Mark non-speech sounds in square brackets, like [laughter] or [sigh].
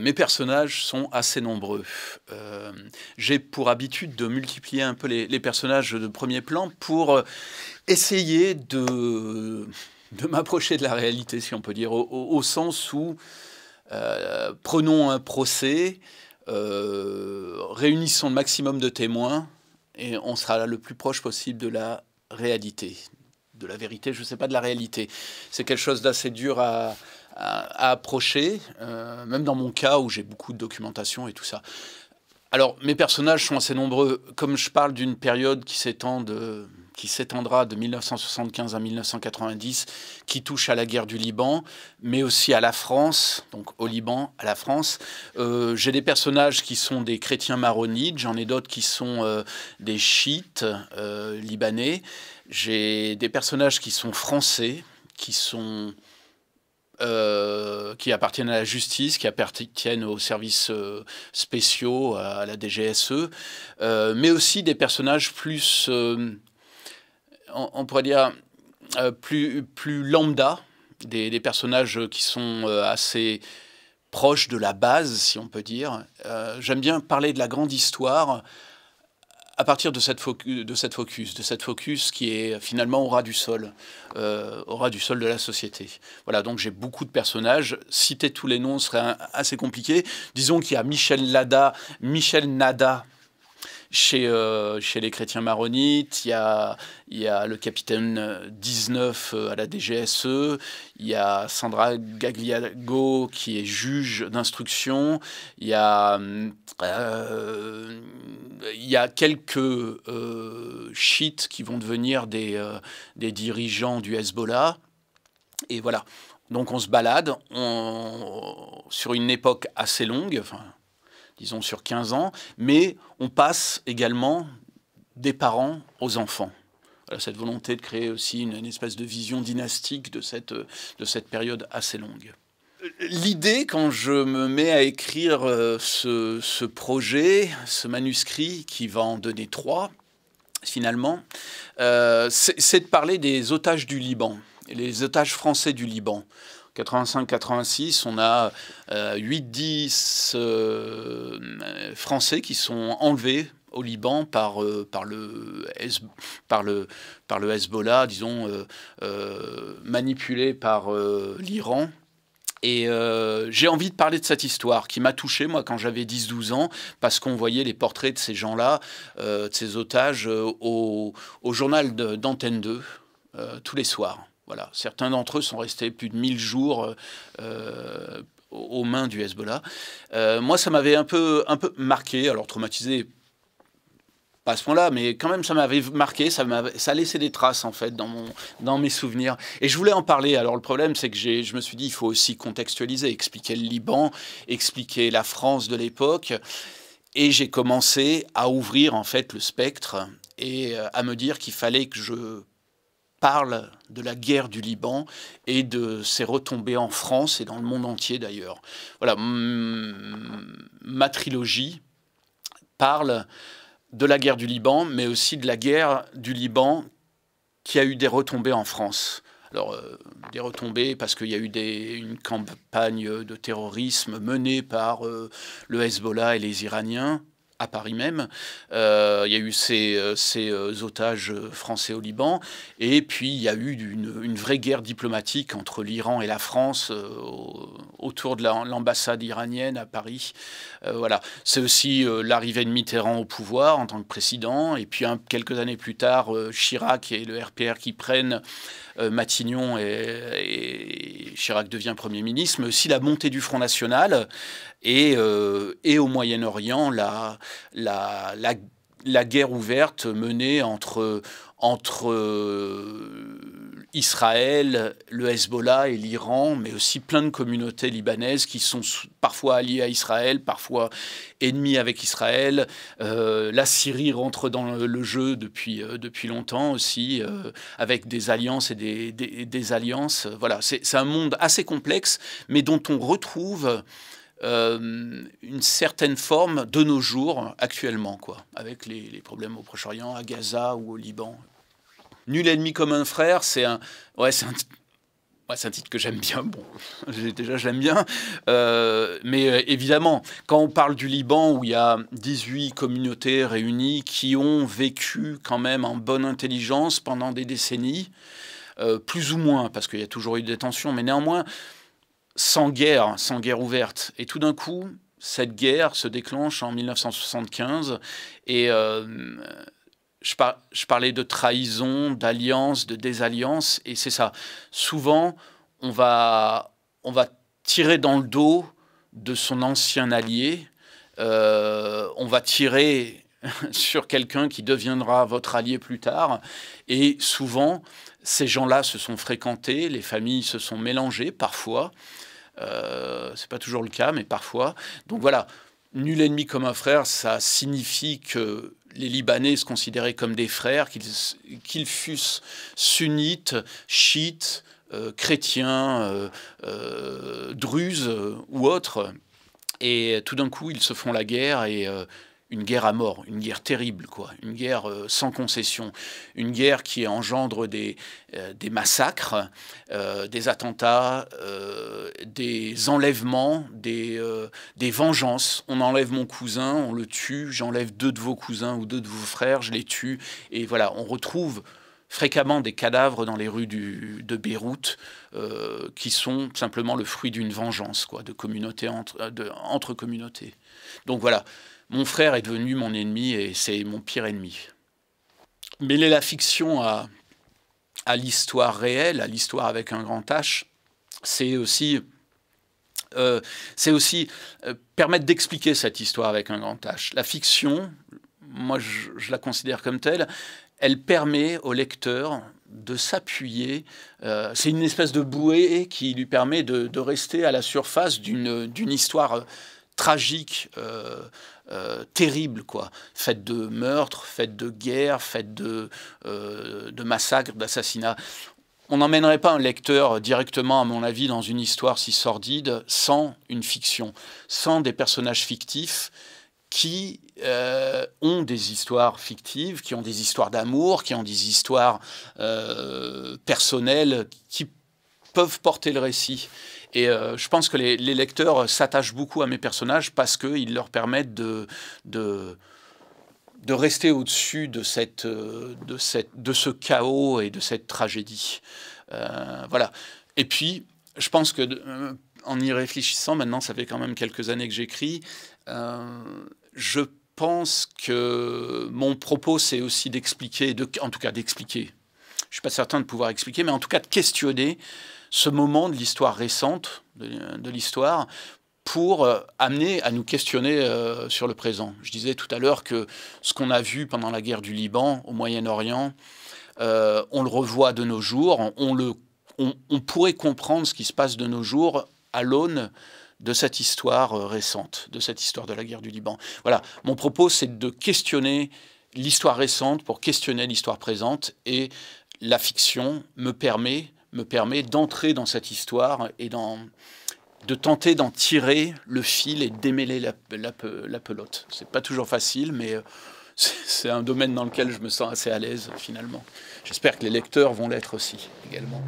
Mes personnages sont assez nombreux. Euh, j'ai pour habitude de multiplier un peu les, personnages de premier plan pour euh, essayer de, m'approcher de la réalité, si on peut dire, au, sens où euh, prenons un procès, réunissons le maximum de témoins et on sera là le plus proche possible de la réalité de la vérité, je ne sais pas, de la réalité. C'est quelque chose d'assez dur à, approcher, euh, même dans mon cas où j'ai beaucoup de documentation et tout ça. Alors, mes personnages sont assez nombreux. Comme je parle d'une période qui s'étend de qui s'étendra de 1975 à 1990, qui touche à la guerre du Liban, mais aussi à la France, donc au Liban, à la France. Euh, j'ai des personnages qui sont des chrétiens maronites, j'en ai d'autres qui sont euh, des chiites libanais. J'ai des personnages qui sont français, qui sont euh, qui appartiennent à la justice, qui appartiennent aux services euh, spéciaux, à, la DGSE, euh, mais aussi des personnages plus, on, pourrait dire, plus, plus lambda, des personnages qui sont assez proches de la base, si on peut dire. J'aime bien parler de la grande histoire à partir de cette, focus, de cette focus, de cette focus qui est finalement au ras du sol, euh, au ras du sol de la société. Voilà, donc j'ai beaucoup de personnages. Citer tous les noms serait assez compliqué. Disons qu'il y a Michel Lada, Michel Nada. Chez, euh, chez les chrétiens maronites, il y a, il y a le capitaine 19 euh, à la DGSE, il y a Sandra Gagliago qui est juge d'instruction, il y a il y a quelques chiites euh, qui vont devenir euh, des, dirigeants du Hezbollah. Et voilà. Donc on se balade sur une époque assez longue, disons sur 15 ans, mais on passe également des parents aux enfants cette volonté de créer aussi une, une, espèce de vision dynastique de cette période assez longue. L'idée, quand je me mets à écrire euh, ce, projet, ce manuscrit qui va en donner trois, finalement, euh, c'est de parler des otages du Liban, les otages français du Liban. 85-86, on a 8-10 euh, Français qui sont enlevés au Liban par, par, le, le, par le Hezbollah, disons, manipulé par l'Iran et euh, j'ai envie de parler de cette histoire qui m'a touché, moi, quand j'avais 10-12 ans, parce qu'on voyait les portraits de ces gens-là, euh, de ces otages, euh, au, journal d'Antenne 2, tous les soirs. Voilà. Certains d'entre eux sont restés plus de 1000 jours aux mains du Hezbollah. moi, ça m'avait un peu, un peu marqué, alors traumatisé pas à ce point-là, mais quand même, ça m'avait marqué, ça, ça laissé des traces, en fait, dans, mon, dans mes souvenirs. Et je voulais en parler. Alors, le problème, c'est que je me suis dit, il faut aussi contextualiser, expliquer le Liban, expliquer la France de l'époque. Et j'ai commencé à ouvrir, en fait, le spectre et euh, à me dire qu'il fallait que je parle de la guerre du Liban et de ses retombées en France et dans le monde entier d'ailleurs. Voilà, ma trilogie parle de la guerre du Liban, mais aussi de la guerre du Liban qui a eu des retombées en France. Alors, euh, des retombées parce qu'il y a eu une campagne de terrorisme menée par euh, le Hezbollah et les Iraniens à Paris même. Euh, il y a eu ces, euh, ces, euh, otages français au Liban. Et puis, il y a eu une, vraie guerre diplomatique entre l'Iran et la France autour de l'ambassade iranienne à Paris. voilà. C'est aussi l'arrivée de Mitterrand au pouvoir en tant que président. Et puis, quelques années plus tard, Chirac et le RPR qui prennent Matignon et, Chirac devient Premier ministre, mais aussi la montée du Front National et, et au Moyen-Orient, la, la, la, guerre ouverte menée entre, entre euh, Israël, le Hezbollah et l'Iran, mais aussi plein de communautés libanaises qui sont parfois alliées à Israël, parfois ennemies avec Israël. Euh, la Syrie rentre dans le jeu depuis, euh, depuis longtemps aussi, avec des alliances et des, alliances. Voilà, c'est un monde assez complexe, mais dont on retrouve euh, une certaine forme de nos jours actuellement, quoi, avec les, problèmes au Proche-Orient, à Gaza ou au Liban. Nul ennemi comme un frère, c'est un, ouais, c'est un, titre que j'aime bien. Bon, [laughs] déjà j'aime bien, euh, mais euh, évidemment, quand on parle du Liban où il y a 18 communautés réunies qui ont vécu quand même en bonne intelligence pendant des décennies, plus ou moins, parce qu'il y a toujours eu des tensions, mais néanmoins sans guerre, sans guerre ouverte. Et tout d'un coup, cette guerre se déclenche en 1975 et euh, je, je, parlais de trahison, d'alliance, de désalliance et c'est ça. Souvent, on va, on va tirer dans le dos de son ancien allié, euh, on va tirer [laughs] sur quelqu'un qui deviendra votre allié plus tard et souvent, ces gens-là se sont fréquentés, les familles se sont mélangées parfois. Euh, c'est pas toujours le cas, mais parfois. Donc voilà, nul ennemi comme un frère, ça signifie que les Libanais se considéraient comme des frères, qu'ils fussent sunnites, chiites, euh, chrétiens, euh, druzes ou autres. Et tout d'un coup, ils se font la guerre et une guerre à mort, une guerre terrible, quoi, une guerre euh, sans concession, une guerre qui engendre des, euh, des massacres, euh, des attentats, des enlèvements, des, des vengeances. On enlève mon cousin, on le tue, j'enlève deux de vos cousins ou deux de vos frères, je les tue, et voilà, on retrouve fréquemment des cadavres dans les rues de Beyrouth qui sont simplement le fruit d'une vengeance, quoi, de communauté entre, entre communautés. Donc voilà, mon frère est devenu mon ennemi et c'est mon pire ennemi. Mêler la fiction à, l'histoire réelle, à l'histoire avec un grand H, c'est aussi, euh, euh, permettre d'expliquer cette histoire avec un grand H. La fiction, moi je, la considère comme telle, elle permet au lecteur de s'appuyer. Euh, c'est une espèce de bouée qui lui permet de, de rester à la surface d'une histoire tragique, euh, euh, terrible, quoi. Faite de meurtres, faite de guerres, faite de, euh, massacres, d'assassinats. On n'emmènerait pas un lecteur directement, à mon avis, dans une histoire si sordide sans une fiction, sans des personnages fictifs qui ont des histoires fictives, qui ont des histoires d'amour, qui ont des histoires personnelles, qui peuvent porter le récit. Et euh, je pense que les, lecteurs euh, s'attachent beaucoup à mes personnages parce qu'ils leur permettent de, de rester au-dessus de, cette, euh, de, cette, de ce chaos et de cette tragédie. voilà. Et puis, je pense que, en y réfléchissant, maintenant, ça fait quand même quelques années que j'écris, je pense que mon propos, c'est aussi d'expliquer, de, en tout cas d'expliquer. Je ne suis pas certain de pouvoir expliquer, mais en tout cas de questionner ce moment de l'histoire récente, de, l'histoire, pour euh, amener à nous questionner euh, sur le présent. Je disais tout à l'heure que ce qu'on a vu pendant la guerre du Liban au Moyen-Orient, euh, on le revoit de nos jours, on, le, on, on, pourrait comprendre ce qui se passe de nos jours à l'aune de cette histoire récente, de cette histoire de la guerre du Liban. Voilà, mon propos c'est de questionner l'histoire récente pour questionner l'histoire présente et la fiction me permet me permet d'entrer dans cette histoire et dans, de tenter d'en tirer le fil et démêler la, la pelote. C'est pas toujours facile, mais euh, [laughs] c'est un domaine dans lequel je me sens assez à l'aise finalement. J'espère que les lecteurs vont l'être aussi également.